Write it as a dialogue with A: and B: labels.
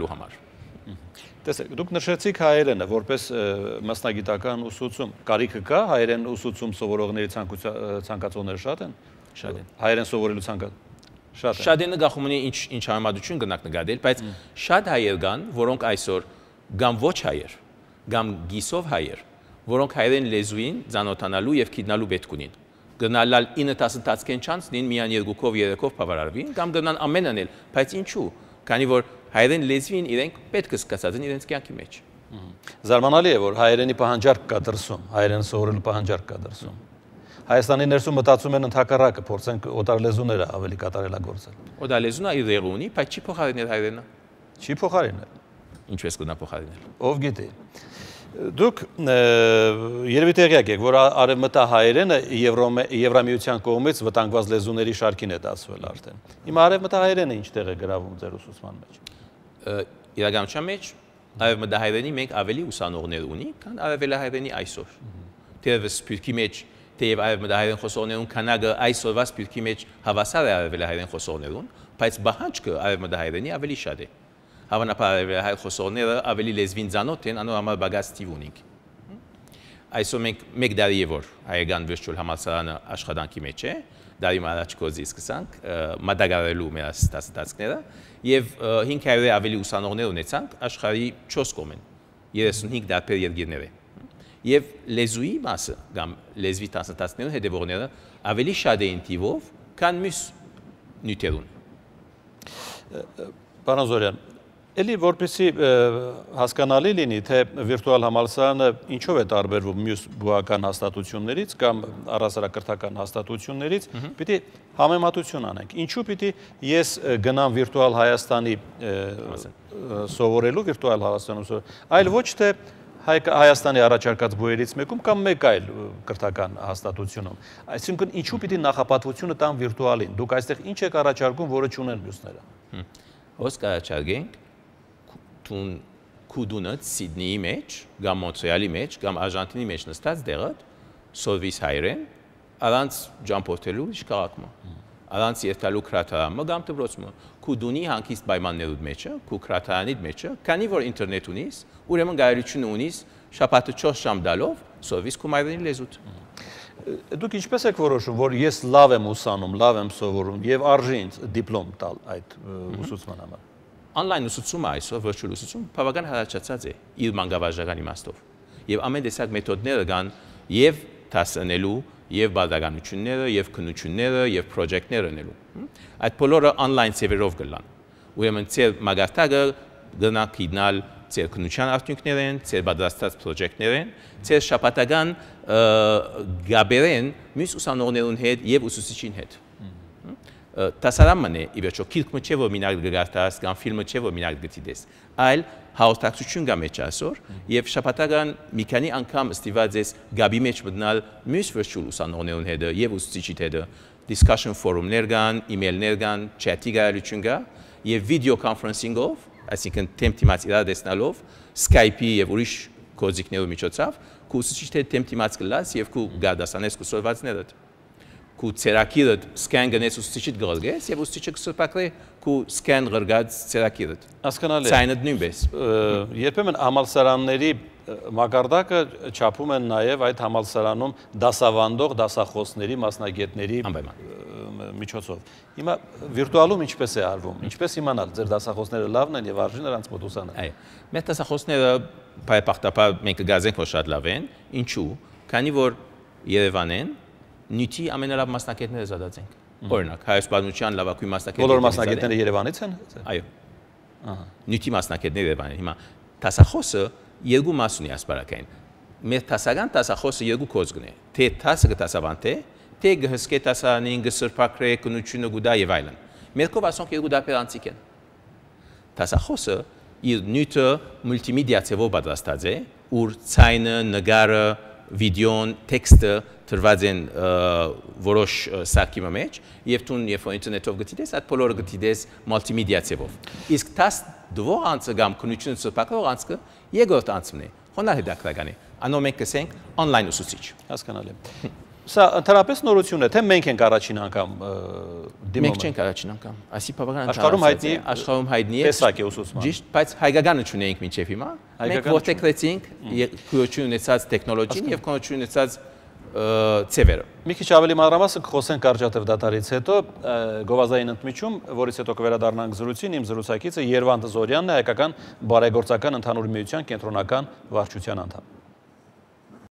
A: լու համար։
B: Տեսեք, դուք նշեցիք հայերենը որպես մասնագիտական ուսուցում։ Կարիքը կա հայերեն ուսուցում սովորողների ցանկացողները շատ են։ Շատ են։ Հայերեն սովորելու ցանկացողները Շատ է։ Շատ է նկախում ունի ինչ ինչ համեմատություն գնանք նկատել, բայց շատ
A: հայեր կան, որոնք այսօր կամ ոչ հայեր, կամ գիսով հայեր, որոնք հայերեն լեզուին ճանոթանալու եւ քիդնալու պետք ունին։ Գնալալ 9-10 տածքեն չանցնին, միան երկուքով, երեքով բավարարվին, կամ գնան ամենն էլ, բայց ինչու՞ Քանի որ հայերեն լեզվին
B: իրենք պետք է սկսածեն իրենց կյանքի մեջ։ Զարմանալի է, որ հայերենի պահանջարկ կա դրսում, հայերեն սովորելու պահանջարկ կա դրսում։ Հայաստանի ներսում մտածում են ընդհակառակը, փորձեն օտարլեզուները ավելի կատարելագործել։
A: Օտարլեզունը իր դերը ունի, բայց չի փոխարինել հայերենը։ Չի փոխարինել։ Ինչպես կնա փոխարինել։
B: Ով գիտի։ Դուք երևի տեղյակ եք, որ արևմտահայերենը Եվրամիության կողմից վտանգված լեզուների շարքին է դասվել արդեն։ Հիմա արևմտահայերենը ինչտեղ է գրավում ձեր ուսուցման մեջ։
A: Իրականության մեջ արևմտահայերենի մենք ավելի ուսանողներ ունի, քան արևելահայերենի այսօր։ Թերևս Սփյուռքի մեջ թեև արևմտահայերեն խոսողներուն քանակը այսօրվա Սփյուռքի մեջ հավասար է արևելահայերեն խոսողներուն, բայց բահանջքը արևմտահայերենի ավելի շատ է։ Ա հավանաբար հայ խոսողները ավելի լեզվին ծանոթ են, անոր համար բագաս թիվ ունենք։ Այսօր մենք մեկ դարի է որ հայկական վերջուլ համալսարանը աշխատանքի մեջ է, դարի առաջ կոզի սկսանք մատակարարելու մեր ստացները եւ 500 ավելի ուսանողներ ունեցանք աշխարհի 4 կողմեն 35 դարբեր երկիրները եւ լեզուի մասը կամ լեզվի տասնտասներուն հետևողները ավելի շատ էին տիվով քան մյուս նյութերուն
B: Պարոն Զորյան Էլի որպեսի հասկանալի լինի, թե վիրտուալ համալսարանը ինչով է տարբերվում մյուս բուհական հաստատություններից կամ առասարակրթական հաստատություններից, պիտի համեմատություն անենք։ Ինչու պիտի ես գնամ վիրտուալ Հայաստանի սովորելու, վիրտուալ Հայաստանում սովորելու, այլ ոչ թե Հայաստանի առաջարկած բույերից մեկում կամ մեկ այլ կրթական հաստատությունում։ Այսինքն ինչու պիտի նախապատվությունը տան վիրտուալին։ Դուք այստեղ ինչ եք առաջարկում, որը չունեն մյուսները։ Ոսկ առաջարկենք
A: տուն Կուդունըց Սիդնիի մեջ, կամ Մոնտրեալի մեջ, կամ Արժանտինի մեջ նստած դեղդ սովիս հայրեն, առանց ջամփորդելու շկարակմա։ Առանց երթալու քրատարամը կամ դպրոցը, Կուդունի հանգիստ պայմաններու մեջը, Կու քրատարանի մեջը, քանի որ ինտերնետ ունիս, ուրեմն գայրություն ունիս շաբաթը 4 ժամ դալով
B: սովիս քու մայրենի լեզուտ։ Դուք ինչպես եք որոշում, որ ես լավ եմ ուսանում, լավ եմ սովորում եւ արժի ինձ դիպլոմ տալ այդ ուսուցման համար on-line ուսուցումը այսօր
A: virtual ուսուցում բավական հրաճացած է իր մանկավարժական իմաստով։ Եվ ամեն տեսակ մեթոդները կան եւ դասանելու, եւ բարդագանությունները, եւ քննությունները, եւ project-ները ունելու։ Այդ բոլորը on-line server-ով գլան։ Ուրեմն ծեր մագարտակը գնա կիդնալ ծեր քննության արդյունքները են, ծեր պատրաստած պրոջեկտները են, ծեր շապատական գաբերեն մյուս ուսանողներուն հետ եւ ուսուցիչին հետ դասարան է ի վերջո քիրքը չէ որ մինակ գրարտարս կամ ֆիլմը չէ որ մինակ գտիდეს այլ հաղորդակցություն կա մեջ այսօր եւ շփատական մի քանի անգամ ստիված ես գաբի մեջ մտնալ մյուս virtual ուսանողներուն հետ եւ ուսուցիչի հետ discussion forum-ներ կան, email-ներ կան, chat-ի գալություն կա եւ video conferencing-ով, այսինքն թեմ թիմաց իրար դեսնալով Skype-ի եւ ուրիշ կոզիկներով միջոցով կուսուցիչ թե թեմ թիմաց կլաս եւ կու գադասանես կուսորվածներդ կու ցերակիրդ սկան գնես
B: ուսուցիչիդ գրգես եւ ուսուցիչը կսոպակրե կու սկան գրգած ցերակիրդ հասկանալի է ցայնը նույնպես երբեմն համալսարանների մակարդակը չափում են նաեւ այդ համալսարանում դասավանդող դասախոսների մասնագետների միջոցով հիմա վիրտուալում ինչպես է արվում ինչպես իմանալ ձեր դասախոսները լավն են եւ արժի նրանց մոտ ուսանալ այ մեր դասախոսները բայ պարտապա մենք գազենք որ շատ լավ են ինչու
A: քանի որ Երևանեն նյութի ամենալավ մասնակիցները զադացենք։ Օրինակ, հայոց պատմության լավագույն մասնակիցները։ Բոլոր մասնակիցները Երևանից են։ Այո։ հա։ Ահա։ Նյութի մասնակիցները Երևանից։ Հիմա տասախոսը երկու մաս ունի ասպարակային։ Մեր տասական տասախոսը երկու կոզգն է։ Թե տասը կտասավանտ է, թե գհսկե տասանին գսրփակրե կնուչունը գուդա եւ այլն։ Մերքով ասոնք երկու դապերանցիկ են։ Տասախոսը իր նյութը մուլտիմեդիա ծավալ պատրաստած է, ուր ցայնը, նգարը, վիդեոն, տեքստը տրված են որոշ սարքիմը մեջ եւ տուն երբ որ ինտերնետով գտիդես, այդ բոլորը գտիդես մուլտիմեդիա ձևով։ Իսկ 10 դվող անցը կամ քնություն սոպակող անցը երկրորդ անցն է։ Հոնար հետաքրական է։ Անո մենք կսենք on-line ուսուցիչ։ Հասկանալի է։
B: Սա ընդհանրապես նորություն է, թե մենք ենք առաջին անգամ դիմում։ Մենք չենք առաջին անգամ։ Այսի բավական աշխարհում հայտնի աշխարհում
A: հայտնի է։ Տեսակ է ուսուցման։ Ճիշտ, բայց հայկականը չունենք մինչև հիմա։ Մենք ողտեկրեցինք քույոջի ունեցած տեխնոլոգիան եւ
B: քույոջի ունեցած ծևերը։ Մի քիչ ավելի մանրամասը կխոսենք արժաթև դատարից հետո գովազային ընդմիջում, որից հետո կվերադառնանք զրույցին, իմ զրուցակիցը Երվանդ Զորյանն է հայկական բարեգործական ընդհանուր միության կենտրոնական վարչության անդամ։